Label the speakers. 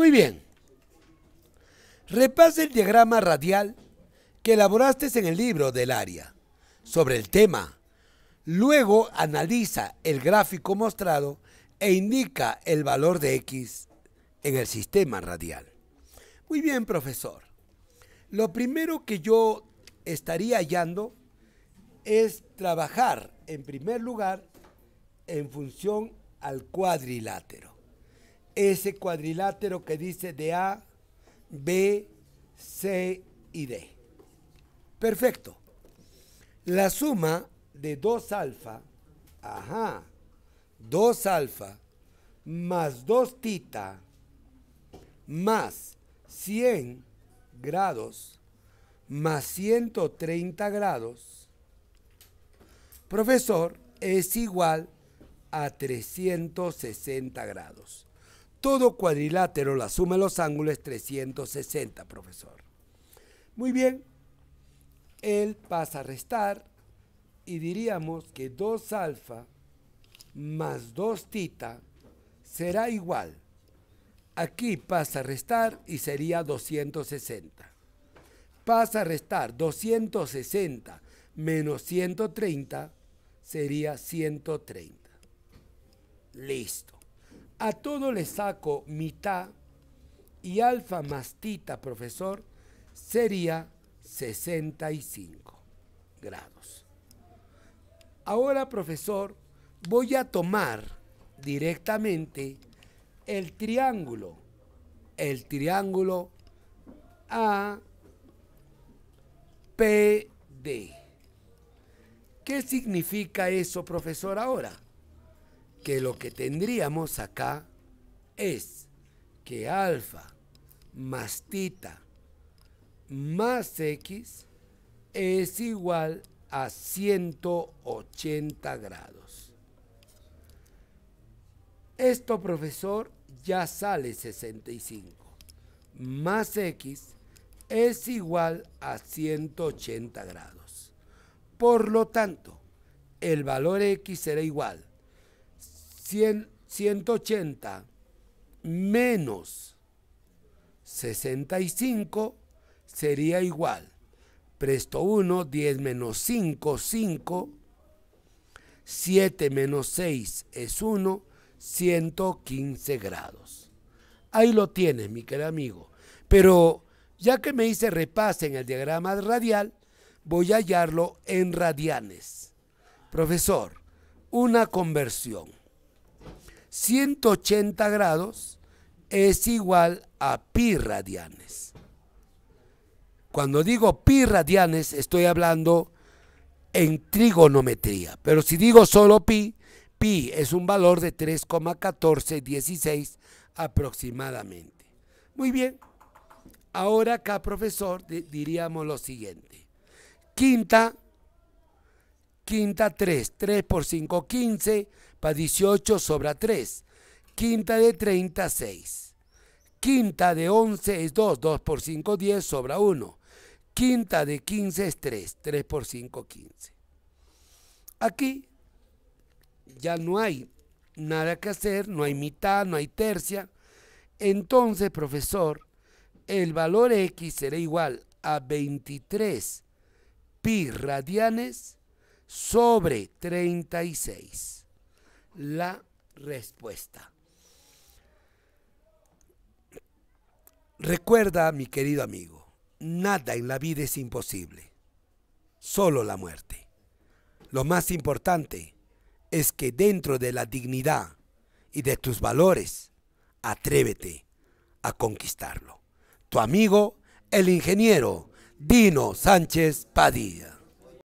Speaker 1: Muy bien. repase el diagrama radial que elaboraste en el libro del área sobre el tema. Luego analiza el gráfico mostrado e indica el valor de X en el sistema radial. Muy bien, profesor. Lo primero que yo estaría hallando es trabajar en primer lugar en función al cuadrilátero ese cuadrilátero que dice de A, B, C y D. Perfecto. La suma de 2 alfa, ajá, 2 alfa más 2 tita más 100 grados más 130 grados, profesor, es igual a 360 grados. Todo cuadrilátero, la suma de los ángulos es 360, profesor. Muy bien, él pasa a restar y diríamos que 2 alfa más 2 tita será igual. Aquí pasa a restar y sería 260. Pasa a restar 260 menos 130 sería 130. Listo. A todo le saco mitad y alfa más tita, profesor, sería 65 grados. Ahora, profesor, voy a tomar directamente el triángulo, el triángulo APD. ¿Qué significa eso, profesor, ahora? que lo que tendríamos acá es que alfa más tita más x es igual a 180 grados. Esto, profesor, ya sale 65. Más x es igual a 180 grados. Por lo tanto, el valor x será igual 180 menos 65 sería igual. Presto 1, 10 menos 5, 5. 7 menos 6 es 1, 115 grados. Ahí lo tienes, mi querido amigo. Pero ya que me hice repase en el diagrama radial, voy a hallarlo en radianes. Profesor, una conversión. 180 grados es igual a pi radianes. Cuando digo pi radianes estoy hablando en trigonometría, pero si digo solo pi, pi es un valor de 3,1416 aproximadamente. Muy bien, ahora acá profesor diríamos lo siguiente. Quinta Quinta 3, 3 por 5, 15, para 18 sobra 3. Quinta de 30, 6. Quinta de 11 es 2, 2 por 5, 10, sobra 1. Quinta de 15 es 3, 3 por 5, 15. Aquí ya no hay nada que hacer, no hay mitad, no hay tercia. Entonces, profesor, el valor X será igual a 23 pi radianes sobre 36. La respuesta. Recuerda, mi querido amigo, nada en la vida es imposible, solo la muerte. Lo más importante es que dentro de la dignidad y de tus valores, atrévete a conquistarlo. Tu amigo, el ingeniero Dino Sánchez Padilla.